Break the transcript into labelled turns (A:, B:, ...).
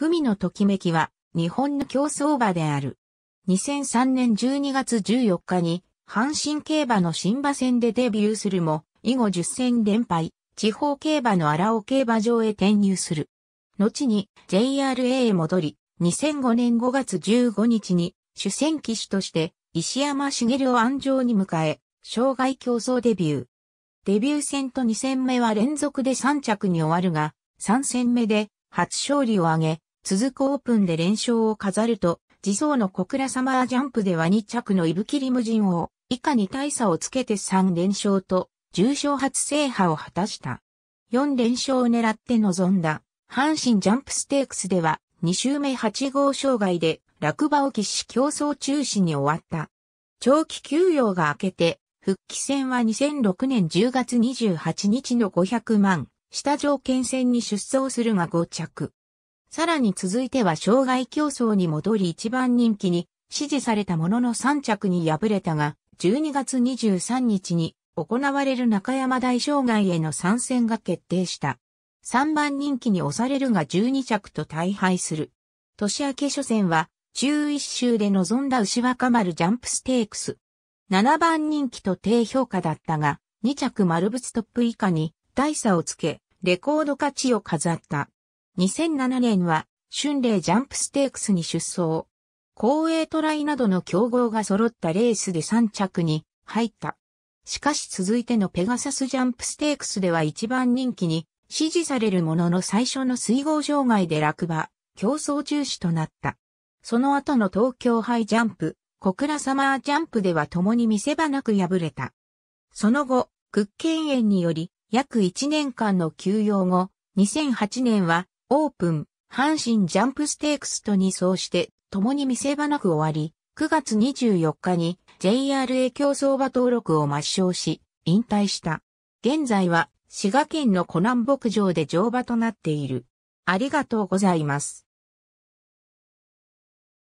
A: 文のときめきは日本の競争馬である。2003年12月14日に阪神競馬の新馬戦でデビューするも、以後10戦連敗、地方競馬の荒尾競馬場へ転入する。後に JRA へ戻り、2005年5月15日に主戦騎手として石山茂を安城に迎え、障害競争デビュー。デビュー戦と2戦目は連続で3着に終わるが、3戦目で初勝利を挙げ、続くオープンで連勝を飾ると、自走の小倉サマージャンプでは2着のイブキリムジンを以下に大差をつけて3連勝と、重賞初制覇を果たした。4連勝を狙って臨んだ、阪神ジャンプステークスでは、2周目8号障害で落馬を喫し競争中止に終わった。長期休養が明けて、復帰戦は2006年10月28日の500万、下条件戦に出走するが5着。さらに続いては障害競争に戻り一番人気に支持されたものの3着に敗れたが、12月23日に行われる中山大障害への参戦が決定した。3番人気に押されるが12着と大敗する。年明け初戦は、中一周で臨んだ牛若丸ジャンプステークス。7番人気と低評価だったが、2着丸物トップ以下に大差をつけ、レコード勝ちを飾った。2007年は、春麗ジャンプステークスに出走。公営トライなどの競合が揃ったレースで3着に入った。しかし続いてのペガサスジャンプステークスでは一番人気に支持されるものの最初の水合場外で落馬、競争中止となった。その後の東京ハイジャンプ、小倉サマージャンプでは共に見せ場なく敗れた。その後、屈腱炎により約1年間の休養後、2008年はオープン、阪神ジャンプステークスと2走して、共に見せ場なく終わり、9月24日に JRA 競争馬登録を抹消し、引退した。現在は滋賀県の湖南牧場で乗馬となっている。ありがとうございます。